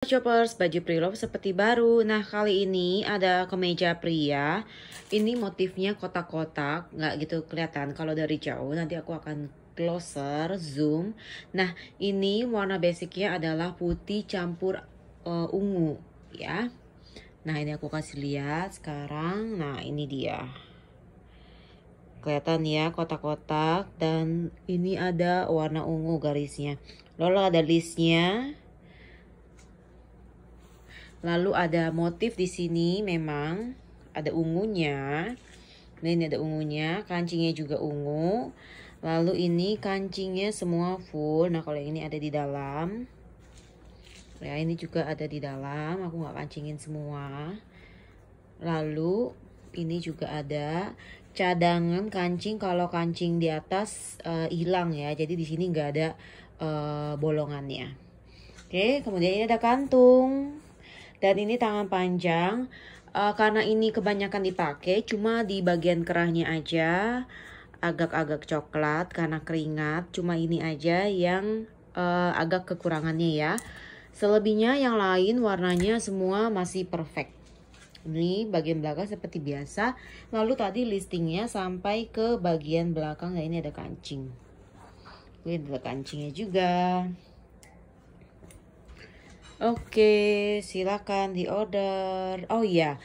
Shoppers, baju preloved seperti baru. Nah, kali ini ada kemeja pria. Ini motifnya kotak-kotak, nggak gitu kelihatan kalau dari jauh. Nanti aku akan closer, zoom. Nah, ini warna basicnya adalah putih campur uh, ungu, ya. Nah, ini aku kasih lihat sekarang. Nah, ini dia. Kelihatan ya kotak-kotak dan ini ada warna ungu garisnya. Lalu ada listnya. Lalu ada motif di sini memang ada ungunya. Nah, ini ada ungunya, kancingnya juga ungu. Lalu ini kancingnya semua full. Nah, kalau yang ini ada di dalam. Ya, ini juga ada di dalam. Aku nggak kancingin semua. Lalu ini juga ada cadangan kancing kalau kancing di atas uh, hilang ya. Jadi di sini nggak ada uh, bolongannya. Oke, kemudian ini ada kantung dan ini tangan panjang uh, karena ini kebanyakan dipakai cuma di bagian kerahnya aja agak-agak coklat karena keringat cuma ini aja yang uh, agak kekurangannya ya selebihnya yang lain warnanya semua masih perfect ini bagian belakang seperti biasa lalu tadi listingnya sampai ke bagian belakang ya ini ada kancing ini ada kancingnya juga Oke, silakan di order. Oh iya,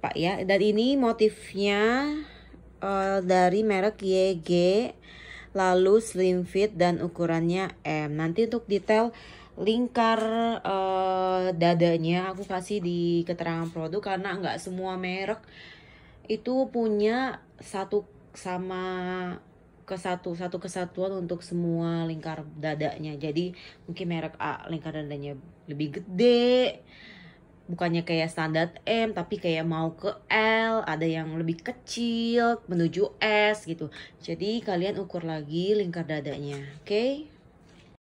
Pak ya. Dan ini motifnya uh, dari merek YG, lalu slim fit dan ukurannya M. Nanti untuk detail lingkar uh, dadanya aku kasih di keterangan produk karena nggak semua merek itu punya satu sama kesatu satu kesatuan untuk semua lingkar dadanya jadi mungkin merek A lingkar dadanya lebih gede bukannya kayak standar M tapi kayak mau ke L ada yang lebih kecil menuju S gitu jadi kalian ukur lagi lingkar dadanya oke okay?